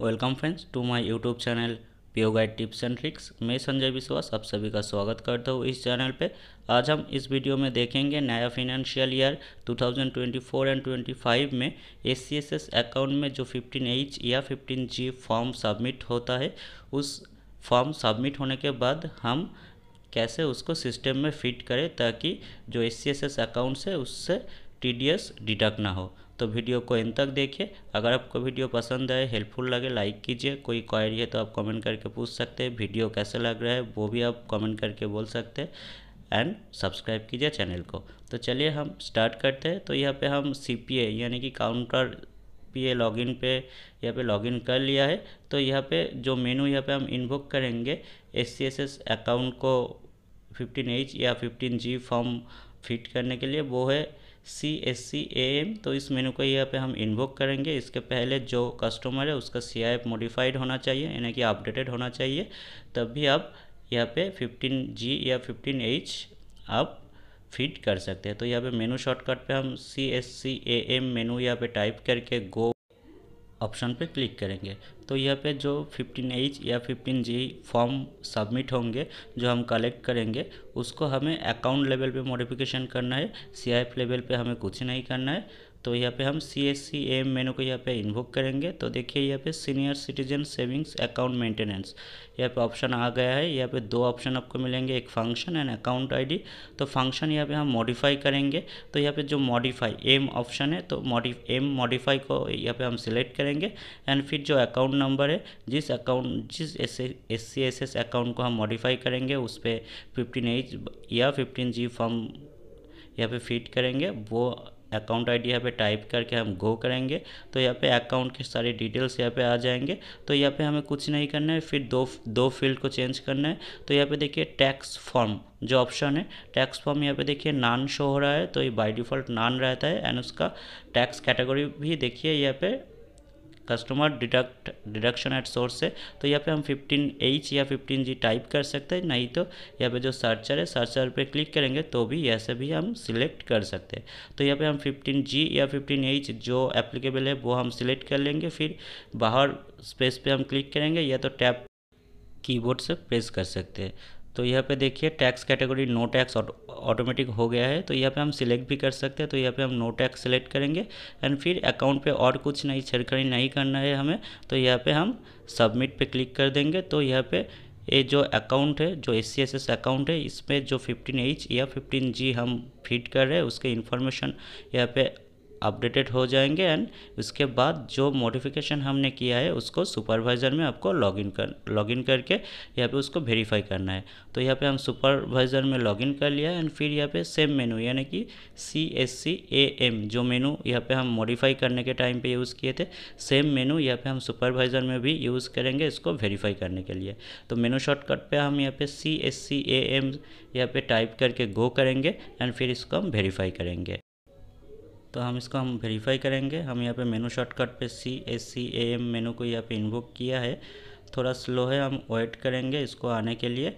welcome friends to my YouTube channel PO guide tips and tricks मैं संजय विश्वास आप सभी का स्वागत करता हूँ इस चैनल पे आज हम इस वीडियो में देखेंगे नया फिनेंशियल ईयर 2024 एंड 25 में एस अकाउंट में जो 15H या 15G फॉर्म सबमिट होता है उस फॉर्म सबमिट होने के बाद हम कैसे उसको सिस्टम में फिट करें ताकि जो एस अकाउंट है उससे टी डिडक्ट ना हो तो वीडियो को इन तक देखिए अगर आपको वीडियो पसंद आए हेल्पफुल लगे लाइक कीजिए कोई क्वायरी है तो आप कमेंट करके पूछ सकते हैं वीडियो कैसे लग रहा है वो भी आप कमेंट करके बोल सकते हैं एंड सब्सक्राइब कीजिए चैनल को तो चलिए हम स्टार्ट करते हैं तो यहाँ पे हम सी यानी कि काउंटर पी ए लॉगिन पे यहाँ पे लॉगिन कर लिया है तो यहाँ पे जो मेनू यहाँ पे हम इनवोक करेंगे S C S S account को फिफ्टीन एच या फिफ्टीन जी फॉर्म फिट करने के लिए वो है C S C A M तो इस मेनू को यहाँ पे हम इन्वोक करेंगे इसके पहले जो कस्टमर है उसका सी आई एफ मॉडिफाइड होना चाहिए यानी कि अपडेटेड होना चाहिए तब भी आप यहाँ पे 15 जी या 15 एच आप फिट कर सकते हैं तो यहाँ पे मेनू शॉर्टकट पे हम C S C A M मेनू यहाँ पे टाइप करके गो ऑप्शन पे क्लिक करेंगे तो यहाँ पे जो फिफ्टीन एच या फिफ्टीन जी फॉर्म सबमिट होंगे जो हम कलेक्ट करेंगे उसको हमें अकाउंट लेवल पे मॉडिफिकेशन करना है सी लेवल पे हमें कुछ नहीं करना है तो यहाँ पे हम सी एस सी एम मेनू को यहाँ पे इन्वोक करेंगे तो देखिए यहाँ पे senior citizen savings account maintenance यहाँ पे ऑप्शन आ गया है यहाँ पे दो ऑप्शन आपको मिलेंगे एक फंक्शन एंड अकाउंट आईडी तो फंक्शन यहाँ पे हम मॉडिफाई करेंगे तो यहाँ पे जो मॉडिफाई एम ऑप्शन है तो मॉडिफ एम मॉडिफाई को यहाँ पे हम सिलेक्ट करेंगे एंड फिर जो अकाउंट नंबर है जिस अकाउंट जिस S C S S account को हम मॉडिफाई करेंगे उस पर फिफ्टीन एज या फिफ्टीन जी फॉर्म यहाँ पे फिट करेंगे वो अकाउंट आईडी यहाँ पे टाइप करके हम गो करेंगे तो यहाँ पे अकाउंट के सारे डिटेल्स यहाँ पे आ जाएंगे तो यहाँ पे हमें कुछ नहीं करना है फिर दो दो फील्ड को चेंज करना है तो यहाँ पे देखिए टैक्स फॉर्म जो ऑप्शन है टैक्स फॉर्म यहाँ पे देखिए नान शो हो रहा है तो ये बाय डिफ़ॉल्ट नान रहता है एंड उसका टैक्स कैटेगरी भी देखिए यहाँ पे customer deduct deduction at source है तो यहाँ पे हम फिफ्टीन एच या फिफ्टीन जी टाइप कर सकते हैं नहीं तो यहाँ पे जो सर्चर है सर्चर पे क्लिक करेंगे तो भी ऐसे भी हम सिलेक्ट कर सकते हैं तो यहाँ पे हम फिफ्टीन जी या फिफ्टीन एच जो एप्लीकेबल है वो हम सिलेक्ट कर लेंगे फिर बाहर स्पेस पे हम क्लिक करेंगे या तो टैप कीबोर्ड से प्रेस कर सकते हैं तो यहाँ पे देखिए tax category no tax automatic हो गया है तो यहाँ पे हम सिलेक्ट भी कर सकते हैं तो यहाँ पे हम नो टैक्स सेलेक्ट करेंगे एंड फिर अकाउंट पे और कुछ नहीं छेड़खानी नहीं करना है हमें तो यहाँ पे हम सबमिट पे क्लिक कर देंगे तो यहाँ पे ये जो अकाउंट है जो एस सी अकाउंट है इसमें जो फिफ्टीन एच या फिफ्टीन जी हम फिट कर रहे हैं उसके इन्फॉर्मेशन यहाँ पे अपडेटेड हो जाएंगे एंड उसके बाद जो मॉडिफिकेशन हमने किया है उसको सुपरवाइज़र में आपको लॉगिन कर लॉगिन करके यहाँ पे उसको वेरीफाई करना है तो यहाँ पे हम सुपरवाइज़र में लॉगिन कर लिया एंड फिर यहाँ पे सेम मेनू यानी कि C S C A M जो मेनू यहाँ पे हम मॉडिफाई करने के टाइम पे यूज़ किए थे सेम मेनू यहाँ पे हम सुपरवाइज़र में भी यूज़ करेंगे इसको वेरीफाई करने के लिए तो मेनू शॉर्टकट पर हम यहाँ पे C S C A M यहाँ पर टाइप करके गो करेंगे एंड फिर इसको हम वेरीफाई करेंगे तो हम इसको हम वेरीफाई करेंगे हम यहाँ पे मेनू शॉर्टकट पे C S C A M मेनू को यहाँ पे इन्वोक किया है थोड़ा स्लो है हम वेट करेंगे इसको आने के लिए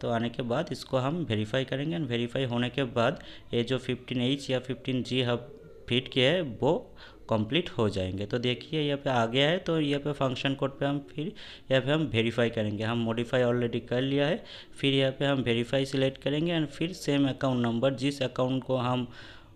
तो आने के बाद इसको हम वेरीफाई करेंगे एंड वेरीफाई होने के बाद ये जो फिफ्टीन एच या फिफ्टीन जी हब फिट के है वो कंप्लीट हो जाएंगे तो देखिए यहाँ पे आ गया है तो यहाँ पे फंक्शन कोड पे हम फिर यहाँ पे हम वेरीफाई करेंगे हम मॉडिफाई ऑलरेडी कर लिया है फिर यहाँ पे हम वेरीफाई सिलेक्ट करेंगे एंड फिर सेम अकाउंट नंबर जिस अकाउंट को हम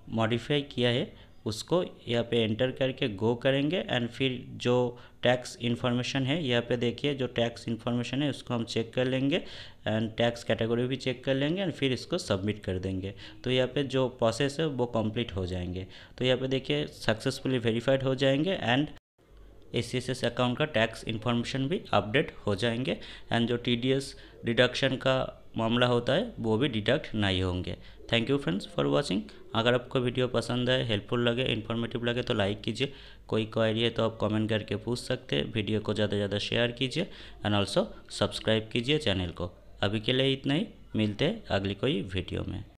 मॉडिफाई किया है उसको यहाँ पे एंटर करके गो करेंगे एंड फिर जो टैक्स इन्फॉर्मेशन है यहाँ पे देखिए जो टैक्स इन्फॉर्मेशन है उसको हम चेक कर लेंगे एंड टैक्स कैटेगरी भी चेक कर लेंगे एंड फिर इसको सबमिट कर देंगे तो यहाँ पे जो प्रोसेस है वो कंप्लीट हो जाएंगे तो यहाँ पे देखिए सक्सेसफुली वेरीफाइड हो जाएंगे एंड एस अकाउंट का टैक्स इन्फॉर्मेशन भी अपडेट हो जाएंगे एंड जो एस डिडक्शन का मामला होता है वो भी डिडक्ट नहीं होंगे thank you friends for watching अगर आपको वीडियो पसंद आए हेल्पफुल लगे इन्फॉर्मेटिव लगे तो लाइक कीजिए कोई क्वारी है तो आप कमेंट करके पूछ सकते हैं वीडियो को ज़्यादा से ज़्यादा शेयर कीजिए एंड ऑल्सो सब्सक्राइब कीजिए चैनल को अभी के लिए इतना ही मिलते हैं अगली कोई वीडियो में